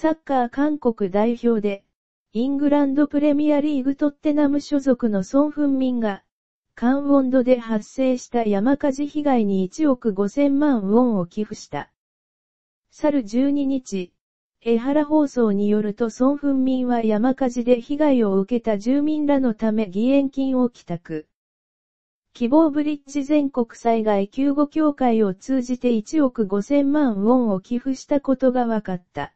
サッカー韓国代表で、イングランドプレミアリーグトッテナム所属のソン・フンミンが、カンウォンドで発生した山火事被害に1億5000万ウォンを寄付した。去る12日、江原放送によるとソン・フンミンは山火事で被害を受けた住民らのため義援金を帰宅。希望ブリッジ全国災害救護協会を通じて1億5000万ウォンを寄付したことが分かった。